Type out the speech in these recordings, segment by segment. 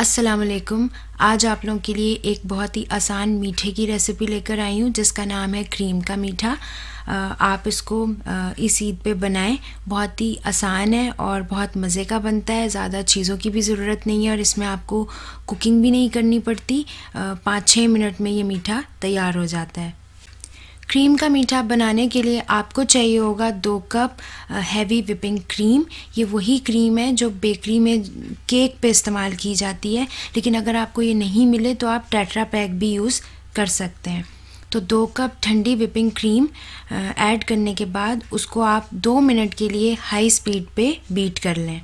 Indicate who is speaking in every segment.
Speaker 1: असलकम आज आप लोगों के लिए एक बहुत ही आसान मीठे की रेसिपी लेकर आई हूँ जिसका नाम है क्रीम का मीठा आप इसको इस ईद पे बनाएं बहुत ही आसान है और बहुत मज़े का बनता है ज़्यादा चीज़ों की भी ज़रूरत नहीं है और इसमें आपको कुकिंग भी नहीं करनी पड़ती पाँच छः मिनट में ये मीठा तैयार हो जाता है क्रीम का मीठा बनाने के लिए आपको चाहिए होगा दो कप हैवी विपिंग क्रीम ये वही क्रीम है जो बेकरी में केक पे इस्तेमाल की जाती है लेकिन अगर आपको ये नहीं मिले तो आप टेट्रा पैक भी यूज़ कर सकते हैं तो दो कप ठंडी विपिंग क्रीम ऐड करने के बाद उसको आप दो मिनट के लिए हाई स्पीड पे बीट कर लें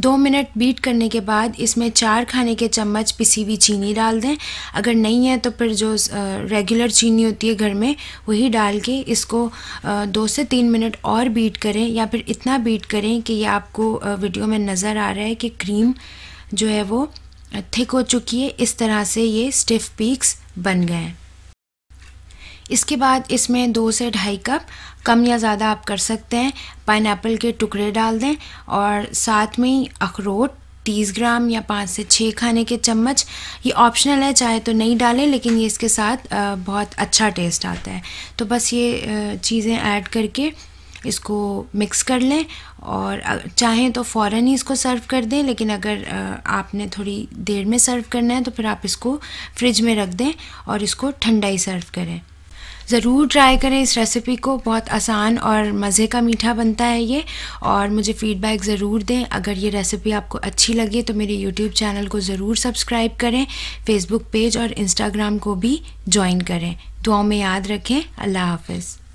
Speaker 1: दो मिनट बीट करने के बाद इसमें चार खाने के चम्मच पिसी हुई चीनी डाल दें अगर नहीं है तो फिर जो रेगुलर चीनी होती है घर में वही डाल के इसको दो से तीन मिनट और बीट करें या फिर इतना बीट करें कि ये आपको वीडियो में नज़र आ रहा है कि क्रीम जो है वो थिक हो चुकी है इस तरह से ये स्टिफ पीक्स बन गए हैं इसके बाद इसमें दो से ढाई कप कम या ज़्यादा आप कर सकते हैं पाइन के टुकड़े डाल दें और साथ में ही अखरोट तीस ग्राम या पाँच से छः खाने के चम्मच ये ऑप्शनल है चाहे तो नहीं डालें लेकिन ये इसके साथ बहुत अच्छा टेस्ट आता है तो बस ये चीज़ें ऐड करके इसको मिक्स कर लें और चाहें तो फ़ौर ही इसको सर्व कर दें लेकिन अगर आपने थोड़ी देर में सर्व करना है तो फिर आप इसको फ्रिज में रख दें और इसको ठंडा ही सर्व करें ज़रूर ट्राई करें इस रेसिपी को बहुत आसान और मज़े का मीठा बनता है ये और मुझे फ़ीडबैक ज़रूर दें अगर ये रेसिपी आपको अच्छी लगे तो मेरे यूट्यूब चैनल को ज़रूर सब्सक्राइब करें फेसबुक पेज और इंस्टाग्राम को भी ज्वाइन करें दुआओं में याद रखें अल्लाह हाफिज़